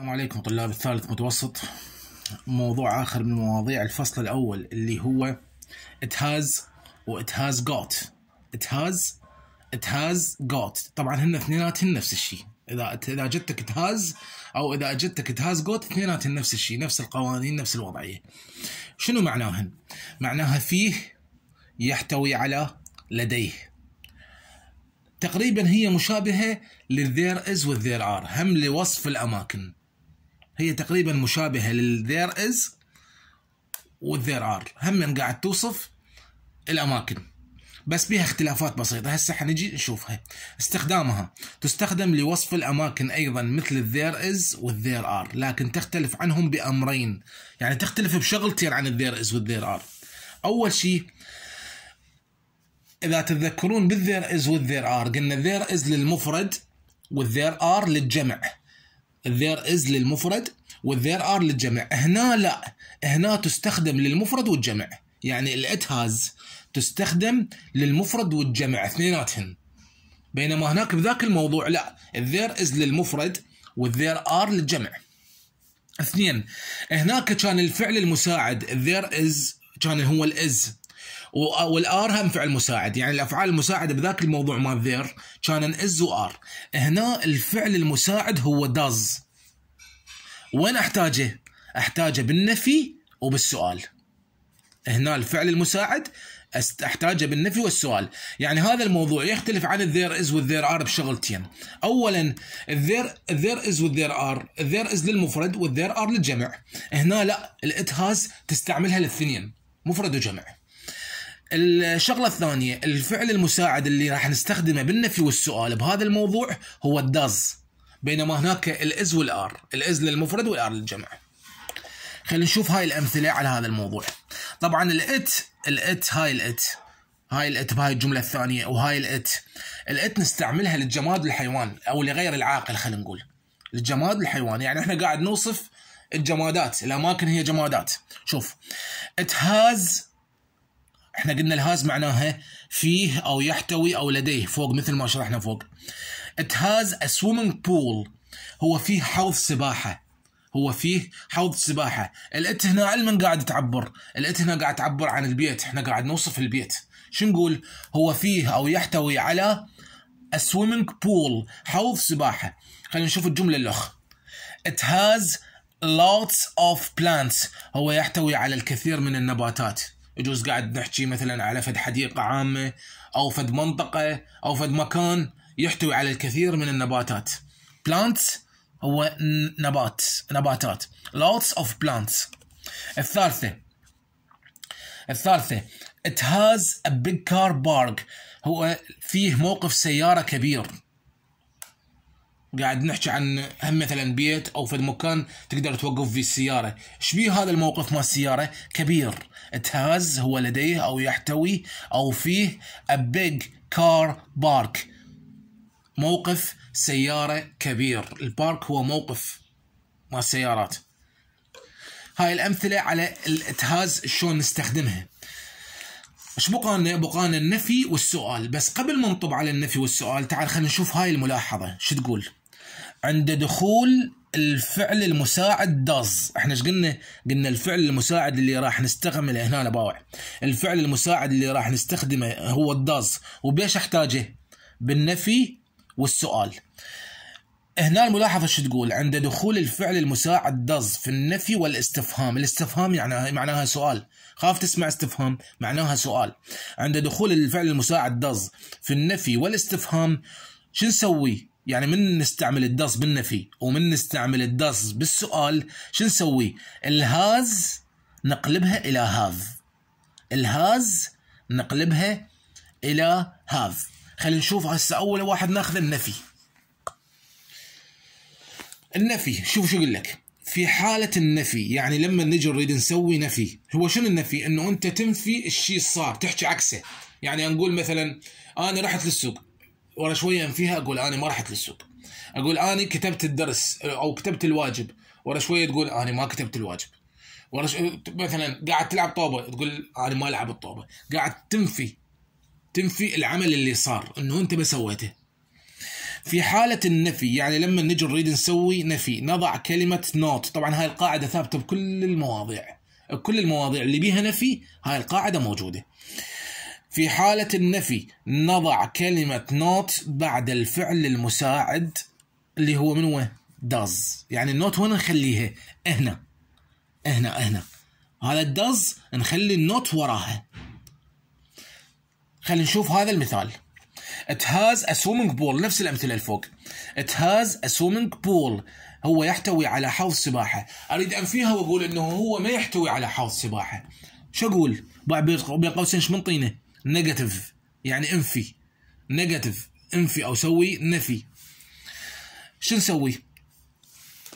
السلام عليكم طلاب الثالث متوسط موضوع آخر من مواضيع الفصل الأول اللي هو it has و it has got it has it has got طبعا هن اثنيناتهن نفس الشيء إذا إذا جتك it has أو إذا جتك it has got اثنيناتهن نفس الشيء نفس القوانين نفس الوضعية شنو معناهن؟ معناها فيه يحتوي على لديه تقريبا هي مشابهة للذير از والذير ار هم لوصف الأماكن هي تقريبا مشابهة للذير از والذير ار هم قاعد توصف الأماكن بس بها اختلافات بسيطة هسه حنجي نشوفها استخدامها تستخدم لوصف الأماكن أيضا مثل الذير از والذير ار لكن تختلف عنهم بأمرين يعني تختلف بشغلتين عن الذير از والذير ار أول شيء إذا تتذكرون بالذير از والذير ار قلنا there از للمفرد والذير ار للجمع الذير از للمفرد والذير ار للجمع هنا لا هنا تستخدم للمفرد والجمع يعني الات هاز تستخدم للمفرد والجمع اثنيناتهن بينما هناك بذاك الموضوع لا الذير از للمفرد والذير ار للجمع اثنين هناك كان الفعل المساعد الذير از كان هو الاز والار هم فعل مساعد يعني الافعال المساعده بذاك الموضوع مال ذير كان از وار هنا الفعل المساعد هو داز وين احتاجه؟ احتاجه بالنفي وبالسؤال هنا الفعل المساعد احتاجه بالنفي والسؤال يعني هذا الموضوع يختلف عن الذير از والذير ار بشغلتين اولا الذير الذير از والذير ار الذير از للمفرد والذير ار للجمع هنا لا الات هاز تستعملها للثنين مفرد وجمع الشغله الثانيه الفعل المساعد اللي راح نستخدمه بالنفي والسؤال بهذا الموضوع هو الداز بينما هناك الاز والار الاز للمفرد والار للجمع خلينا نشوف هاي الامثله على هذا الموضوع طبعا الات الات هاي الات هاي الات بهاي الجمله الثانيه وهاي الات الات نستعملها للجماد الحيوان او لغير العاقل خلينا نقول للجماد الحيوان يعني احنا قاعد نوصف الجمادات الاماكن هي جمادات شوف it has احنا قلنا الهاز معناها فيه او يحتوي او لديه فوق مثل ما شرحنا فوق it has a swimming pool هو فيه حوض سباحه هو فيه حوض سباحه الات هنا علما قاعد تعبر الات هنا قاعد تعبر عن البيت احنا قاعد نوصف البيت شو نقول هو فيه او يحتوي على a swimming pool حوض سباحه خلينا نشوف الجمله الاخ it has lots of plants هو يحتوي على الكثير من النباتات يجوز قاعد نحكي مثلا على فد حديقه عامه او فد منطقه او فد مكان يحتوي على الكثير من النباتات plants هو نبات نباتات lots of plants الثالثة الثالثة it has a big car park هو فيه موقف سيارة كبير قاعد نحكي عن هم مثلا بيت او في مكان تقدر توقف فيه السياره، شبيه هذا الموقف مال السياره كبير، تهاز هو لديه او يحتوي او فيه a big car park موقف سياره كبير، البارك هو موقف مال السيارات. هاي الامثله على الاتهاز شلون نستخدمها. ايش بقانا بقانا النفي والسؤال، بس قبل ما نطب على النفي والسؤال تعال خلينا نشوف هاي الملاحظه، شو تقول؟ عند دخول الفعل المساعد داز احنا ايش قلنا قلنا الفعل المساعد اللي راح نستعمله هنا باوع الفعل المساعد اللي راح نستخدمه هو الداز وبيش احتاجه بالنفي والسؤال هنا الملاحظه شو تقول عند دخول الفعل المساعد دز في النفي والاستفهام الاستفهام يعني معناها سؤال خاف تسمع استفهام معناها سؤال عند دخول الفعل المساعد دز في النفي والاستفهام شو نسوي يعني من نستعمل الداس بالنفي ومن نستعمل الداس بالسؤال شو نسوي الهاز نقلبها إلى هاف الهاز نقلبها إلى هاف خلينا نشوف هسه أول واحد ناخذ النفي النفي شوف شو اقول لك في حالة النفي يعني لما نجي نريد نسوي نفي هو شنو النفي انه انت تنفي الشيء صار تحكي عكسه يعني نقول مثلا انا رحت للسوق ورا شويه انفيها اقول انا ما رحت للسوق اقول انا كتبت الدرس او كتبت الواجب ورا شويه تقول انا ما كتبت الواجب ورا مثلا قاعد تلعب طوبه تقول انا ما العب الطوبه قاعد تنفي تنفي العمل اللي صار انه انت ما سويته في حالة النفي يعني لما نجي نريد نسوي نفي نضع كلمة نوت طبعا هاي القاعدة ثابتة بكل المواضيع كل المواضيع اللي بيها نفي هاي القاعدة موجودة في حالة النفي نضع كلمة نوت بعد الفعل المساعد اللي هو من وين؟ does يعني النوت وين نخليها؟ هنا هنا هنا هذا الداز نخلي النوت وراها خلينا نشوف هذا المثال It has a swimming pool نفس الأمثلة اللي فوق It has a swimming pool هو يحتوي على حوض سباحة أريد أنفيها وأقول أنه هو ما يحتوي على حوض سباحة شو أقول؟ بين قوسين شو منطينه؟ نيجاتيف يعني انفي نيجاتيف انفي او سوي نفي شو نسوي؟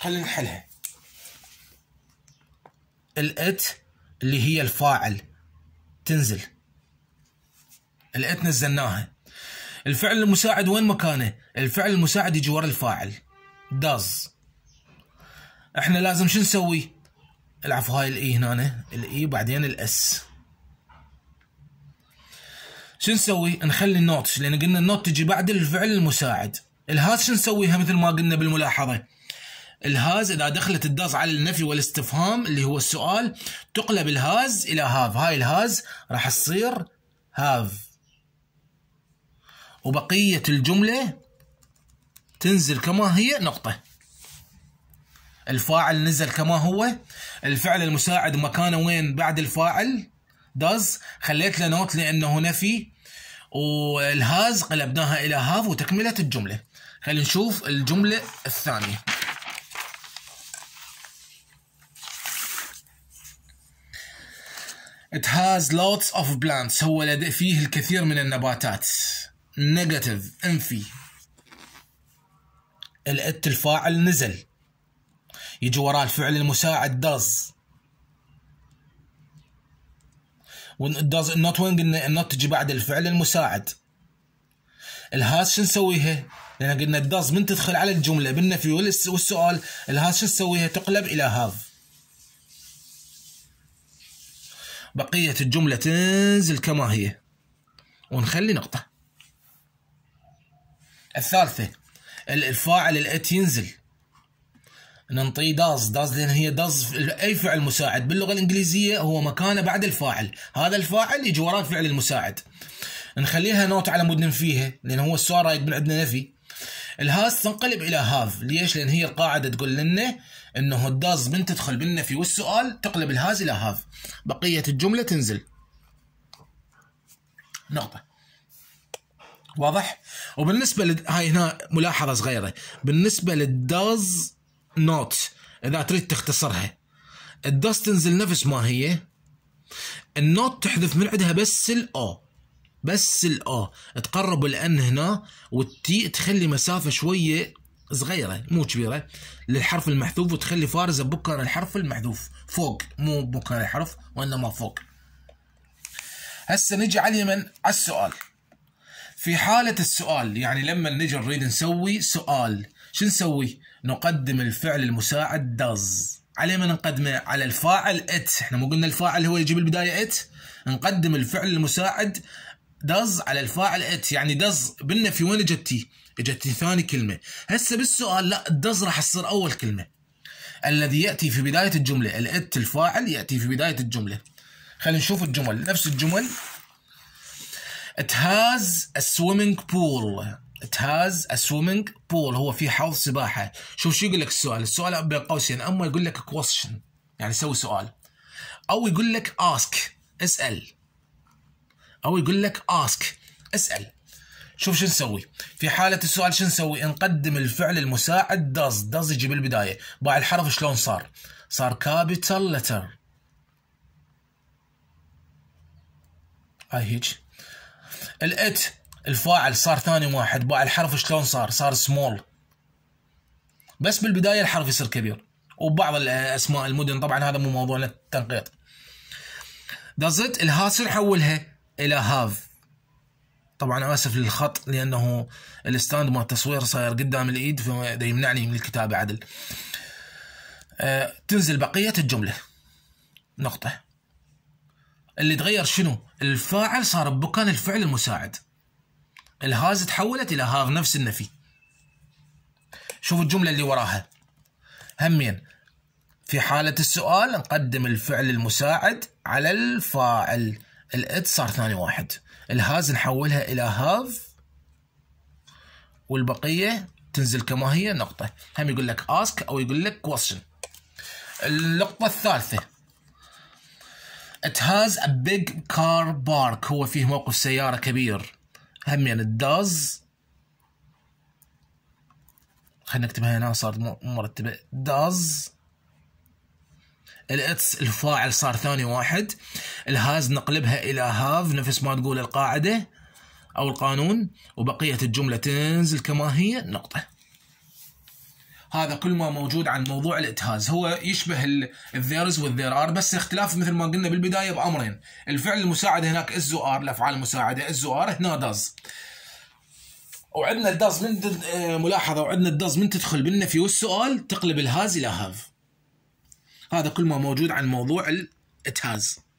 خلينا نحلها الات اللي هي الفاعل تنزل الات نزلناها الفعل المساعد وين مكانه؟ الفعل المساعد يجي ورا الفاعل داز احنا لازم شو نسوي؟ العفو هاي الاي e هنا الاي e، بعدين الاس شو نسوي؟ نخلي النوتش لان قلنا النوت تجي بعد الفعل المساعد. الهاز شو نسويها مثل ما قلنا بالملاحظه؟ الهاز اذا دخلت الداز على النفي والاستفهام اللي هو السؤال تقلب الهاز الى هاف، هاي الهاز راح تصير هاف. وبقيه الجمله تنزل كما هي نقطه. الفاعل نزل كما هو، الفعل المساعد مكانه وين بعد الفاعل؟ does خليت له نوت لانه نفي والهاز قلبناها الى هاف وتكمله الجمله خلينا نشوف الجمله الثانيه It has lots of plants هو لديه فيه الكثير من النباتات negative انفي الات الفاعل نزل يجي وراه الفعل المساعد does does not wing not تجي بعد الفعل المساعد الهاز شو نسويها؟ لان قلنا الداز من تدخل على الجمله بالنفي والسؤال الهاز شو نسويها؟ تقلب الى هاف بقيه الجمله تنزل كما هي ونخلي نقطه الثالثه الفاعل الات ينزل ننطي داز داز لان هي داز اي فعل مساعد باللغه الانجليزيه هو مكانه بعد الفاعل هذا الفاعل يجي وراه الفعل المساعد نخليها نوت على مود ننفيها لان هو السؤال رايد من عندنا نفي الهاز تنقلب الى هاف ليش لان هي القاعده تقول لنا انه الداز من تدخل بالنفي والسؤال تقلب الهاز الى هاف بقيه الجمله تنزل نقطه واضح وبالنسبه لل... هاي هنا ملاحظه صغيره بالنسبه للداز نوت اذا تريد تختصرها الدست تنزل نفس ما هي النوت تحذف من عندها بس الاو بس الاو تقرب الان هنا والتي تخلي مسافه شويه صغيره مو كبيره للحرف المحذوف وتخلي فارزه بكر الحرف المحذوف فوق مو بكر الحرف وانما فوق هسه نجي على اليمن على السؤال في حاله السؤال يعني لما نجي نريد نسوي سؤال شو نسوي؟ نقدم الفعل المساعد does على من نقدمه؟ على الفاعل ات احنا مو قلنا الفاعل هو يجيب البداية ات نقدم الفعل المساعد does على الفاعل ات يعني does في وين اجتي اجتي ثاني كلمة هسه بالسؤال لا does راح تصير أول كلمة الذي يأتي في بداية الجملة الات الفاعل يأتي في بداية الجملة خلينا نشوف الجمل نفس الجمل It has a swimming pool it has a swimming pool هو في حوض سباحة شوف شو يقول لك السؤال السؤال بين قوسين اما يقول لك question يعني سوي سؤال او يقول لك ask اسأل او يقول لك ask اسأل شوف شو نسوي في حالة السؤال شو نسوي نقدم الفعل المساعد does does يجي بالبداية باع الحرف شلون صار صار capital letter هاي هيج الات الفاعل صار ثاني واحد باع الحرف شلون صار صار سمول بس بالبدايه الحرف يصير كبير وبعض اسماء المدن طبعا هذا مو موضوع للتنقيط دازت الهاس نحولها الى هاف طبعا اسف للخط لانه الستاند مال التصوير صاير قدام الايد فده يمنعني من الكتابه عدل آه تنزل بقيه الجمله نقطه اللي تغير شنو الفاعل صار بمكان الفعل المساعد الهاز تحولت الى هاف نفس النفي شوف الجمله اللي وراها همين في حاله السؤال نقدم الفعل المساعد على الفاعل الات صار ثاني واحد الهاز نحولها الى هاف والبقيه تنزل كما هي نقطه هم يقول لك اسك او يقول لك question النقطه الثالثه It has a big car park هو فيه موقف سيارة كبير هم يعني does خلينا نكتبها هنا صارت مرتبة does الاتس الفاعل صار ثاني واحد الهاز نقلبها الى هاف نفس ما تقول القاعدة او القانون وبقية الجملة تنزل كما هي نقطة هذا كل ما موجود عن موضوع الاتهاز هو يشبه الذيرز والذير ار بس اختلاف مثل ما قلنا بالبدايه بامرين الفعل المساعد هناك از ار الافعال المساعده از ار هنا داز وعندنا الداز من آه، ملاحظه وعندنا الداز من تدخل بالنفي والسؤال تقلب الهاز الى هاف هذا كل ما موجود عن موضوع الاتهاز